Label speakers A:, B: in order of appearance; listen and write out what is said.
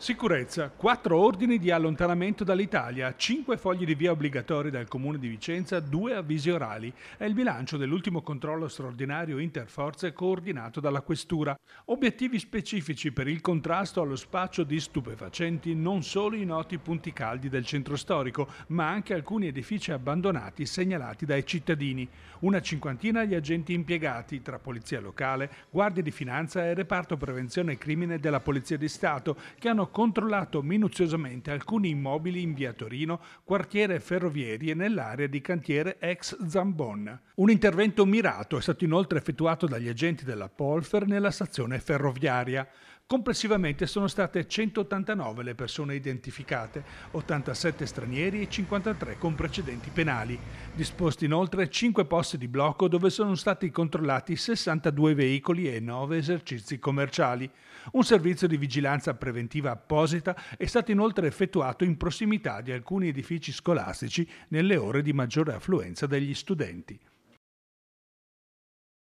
A: Sicurezza, quattro ordini di allontanamento dall'Italia, cinque fogli di via obbligatori dal Comune di Vicenza, due avvisi orali. È il bilancio dell'ultimo controllo straordinario interforze coordinato dalla Questura. Obiettivi specifici per il contrasto allo spaccio di stupefacenti non solo i noti punti caldi del centro storico, ma anche alcuni edifici abbandonati segnalati dai cittadini. Una cinquantina di agenti impiegati tra polizia locale, guardia di finanza e reparto prevenzione crimine della Polizia di Stato che hanno controllato minuziosamente alcuni immobili in via Torino, quartiere ferroviarie e nell'area di cantiere ex Zambon. Un intervento mirato è stato inoltre effettuato dagli agenti della Polfer nella stazione ferroviaria. Complessivamente sono state 189 le persone identificate, 87 stranieri e 53 con precedenti penali. Disposti inoltre 5 posti di blocco dove sono stati controllati 62 veicoli e 9 esercizi commerciali. Un servizio di vigilanza preventiva apposita è stato inoltre effettuato in prossimità di alcuni edifici scolastici nelle ore di maggiore affluenza degli studenti.